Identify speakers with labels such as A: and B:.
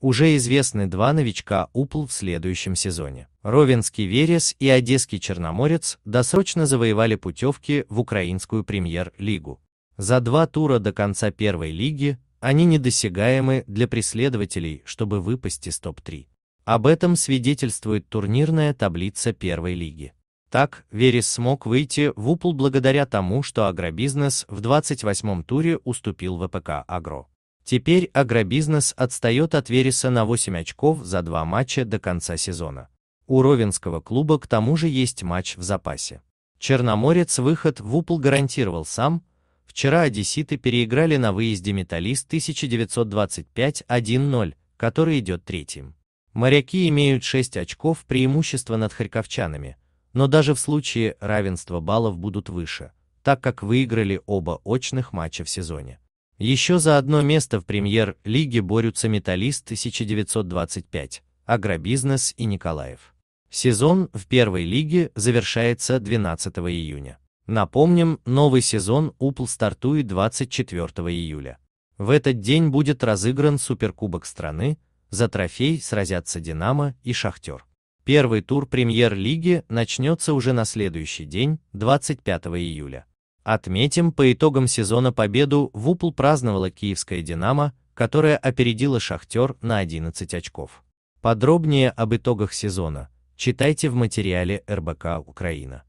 A: Уже известны два новичка УПЛ в следующем сезоне. Ровенский Верес и Одесский Черноморец досрочно завоевали путевки в украинскую премьер-лигу. За два тура до конца первой лиги они недосягаемы для преследователей, чтобы выпасть из топ-3. Об этом свидетельствует турнирная таблица первой лиги. Так, Верес смог выйти в УПЛ благодаря тому, что агробизнес в 28-м туре уступил ВПК «Агро». Теперь агробизнес отстает от Вереса на 8 очков за два матча до конца сезона. У Ровенского клуба к тому же есть матч в запасе. Черноморец выход в УПЛ гарантировал сам, вчера одесситы переиграли на выезде «Металлист» 1925-1-0, который идет третьим. Моряки имеют 6 очков преимущества над харьковчанами, но даже в случае равенства баллов будут выше, так как выиграли оба очных матча в сезоне. Еще за одно место в премьер-лиге борются «Металлист» 1925, «Агробизнес» и «Николаев». Сезон в первой лиге завершается 12 июня. Напомним, новый сезон УПЛ стартует 24 июля. В этот день будет разыгран Суперкубок страны, за трофей сразятся «Динамо» и «Шахтер». Первый тур премьер-лиги начнется уже на следующий день, 25 июля. Отметим, по итогам сезона победу в УПЛ праздновала киевская «Динамо», которая опередила «Шахтер» на 11 очков. Подробнее об итогах сезона читайте в материале РБК «Украина».